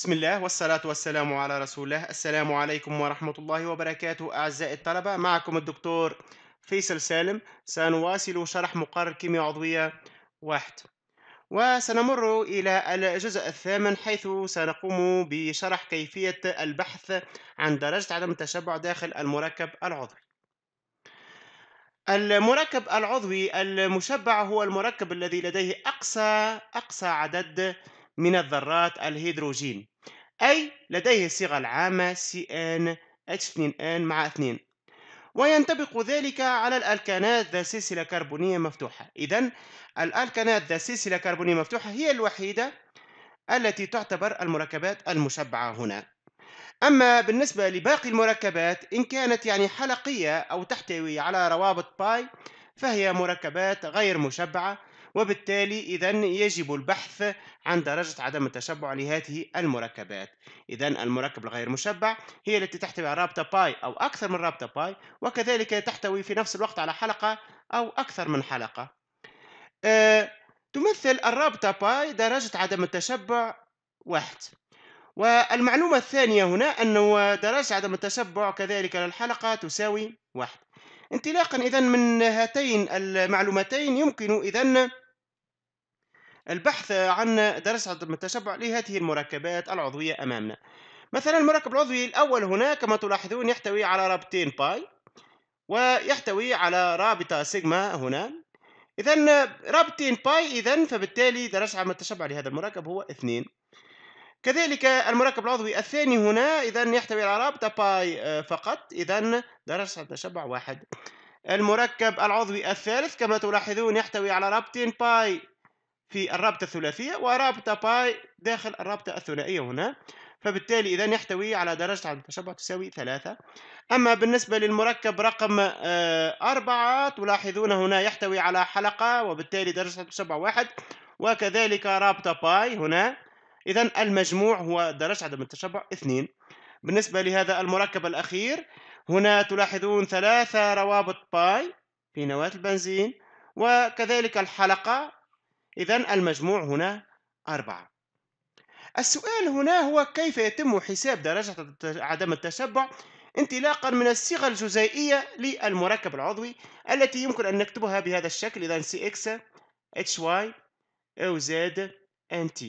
بسم الله والصلاة والسلام على رسول الله السلام عليكم ورحمة الله وبركاته أعزائي الطلبة معكم الدكتور فيصل سالم سنواصل شرح مقرر كيمياء عضوية واحد وسنمر إلى الجزء الثامن حيث سنقوم بشرح كيفية البحث عن درجة عدم التشبع داخل المركب العضوي المركب العضوي المشبع هو المركب الذي لديه أقصى أقصى عدد من الذرات الهيدروجين أي لديه الصيغة العامة CN H2N مع 2 وينطبق ذلك على الألكانات ذات سلسلة كربونية مفتوحة إذا الألكانات ذات سلسلة كربونية مفتوحة هي الوحيدة التي تعتبر المركبات المشبعة هنا أما بالنسبة لباقي المركبات إن كانت يعني حلقية أو تحتوي على روابط باي فهي مركبات غير مشبعة وبالتالي إذا يجب البحث عن درجة عدم التشبع لهذه المركبات إذا المركب الغير مشبع هي التي تحتوي على رابطة باي أو أكثر من رابطة باي وكذلك تحتوي في نفس الوقت على حلقة أو أكثر من حلقة أه تمثل الرابطة باي درجة عدم التشبع واحد والمعلومة الثانية هنا أنه درجة عدم التشبع كذلك للحلقة تساوي واحد انطلاقا إذا من هاتين المعلومتين يمكن إذا البحث عن درس التشبع لهذه المركبات العضوية أمامنا مثلا المركب العضوي الأول هنا كما تلاحظون يحتوي على رابطين باي ويحتوي على رابطة سيجما هنا إذا رابطين باي إذا فبالتالي درجة عدم التشبع لهذا المركب هو اثنين كذلك المركب العضوي الثاني هنا إذا يحتوي على رابطة باي آه، فقط إذا درجة التشبع واحد المركب العضوي الثالث كما تلاحظون يحتوي على رابطين باي في الرابطة الثلاثية ورابطة باي داخل الرابطة الثنائية هنا فبالتالي إذا يحتوي على درجة عدم التشبع تساوي ثلاثة أما بالنسبة للمركب رقم آه، أربعة تلاحظون هنا يحتوي على حلقة وبالتالي درجة عدم التشبع واحد وكذلك رابطة باي هنا إذا المجموع هو درجة عدم التشبع اثنين بالنسبة لهذا المركب الأخير هنا تلاحظون ثلاثة روابط باي في نواة البنزين وكذلك الحلقة إذا المجموع هنا أربعة السؤال هنا هو كيف يتم حساب درجة عدم التشبع انطلاقا من الصيغة الجزيئية للمركب العضوي التي يمكن أن نكتبها بهذا الشكل إذا CX HY أو إن آه، NT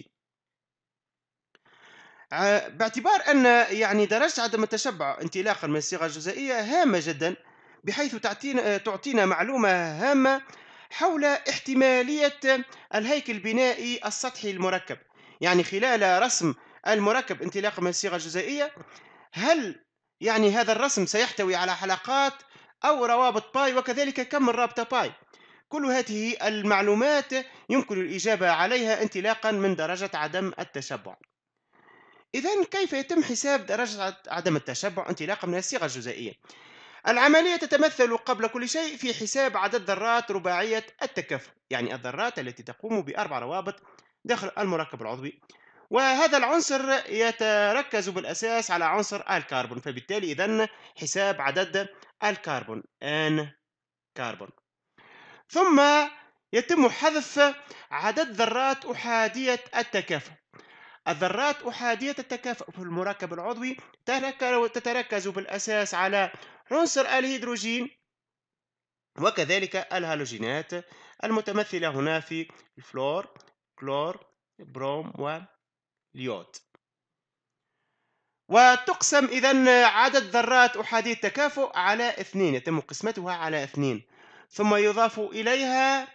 باعتبار أن يعني درجة عدم التشبع انطلاقا من الصيغة الجزيئية هامة جدا بحيث تعطينا معلومة هامة حول احتمالية الهيكل البنائي السطحي المركب يعني خلال رسم المركب انطلاقا من الصيغة الجزائية هل يعني هذا الرسم سيحتوي على حلقات أو روابط باي وكذلك كم الرابطة باي كل هذه المعلومات يمكن الإجابة عليها انطلاقا من درجة عدم التشبع إذا كيف يتم حساب درجة عدم التشبع انطلاقا من الصيغة الجزائية؟ العملية تتمثل قبل كل شيء في حساب عدد ذرات رباعية التكافؤ يعني الذرات التي تقوم بأربع روابط داخل المركب العضوي وهذا العنصر يتركز بالأساس على عنصر الكربون فبالتالي إذا حساب عدد الكربون N كربون ثم يتم حذف عدد ذرات أحادية التكافؤ الذرات أحادية التكافؤ في المركب العضوي تتركز بالأساس على عنصر الهيدروجين وكذلك الهالوجينات المتمثلة هنا في الفلور كلور بروم واليود وتقسم إذا عدد ذرات أحادية التكافؤ على اثنين يتم قسمتها على اثنين ثم يضاف إليها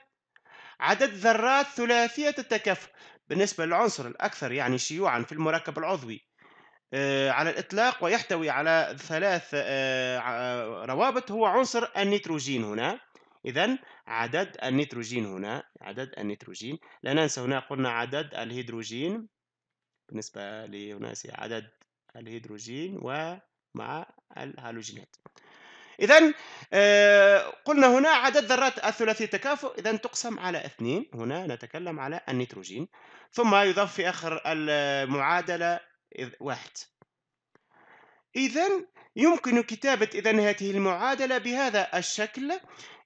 عدد ذرات ثلاثية التكافؤ بالنسبة للعنصر الأكثر يعني شيوعا في المركب العضوي آه، على الإطلاق ويحتوي على ثلاث آه، آه، روابط هو عنصر النيتروجين هنا إذا عدد النيتروجين هنا عدد النيتروجين لا ننسى هنا قلنا عدد الهيدروجين بالنسبة لهناسي عدد الهيدروجين ومع الهالوجينات إذا آه، قلنا هنا عدد ذرات الثلاثي التكافؤ إذا تقسم على اثنين هنا نتكلم على النيتروجين ثم يضاف في آخر المعادلة واحد إذا يمكن كتابة إذا هذه المعادلة بهذا الشكل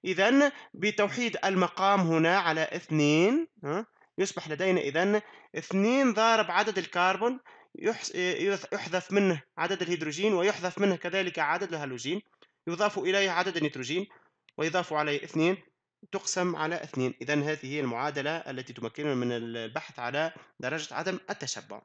إذا بتوحيد المقام هنا على اثنين يصبح لدينا إذا اثنين ضارب عدد الكربون يحذف منه عدد الهيدروجين ويحذف منه كذلك عدد الهالوجين يضاف إليه عدد النيتروجين ويضاف عليه اثنين تقسم على اثنين إذا هذه هي المعادلة التي تمكننا من البحث على درجة عدم التشبع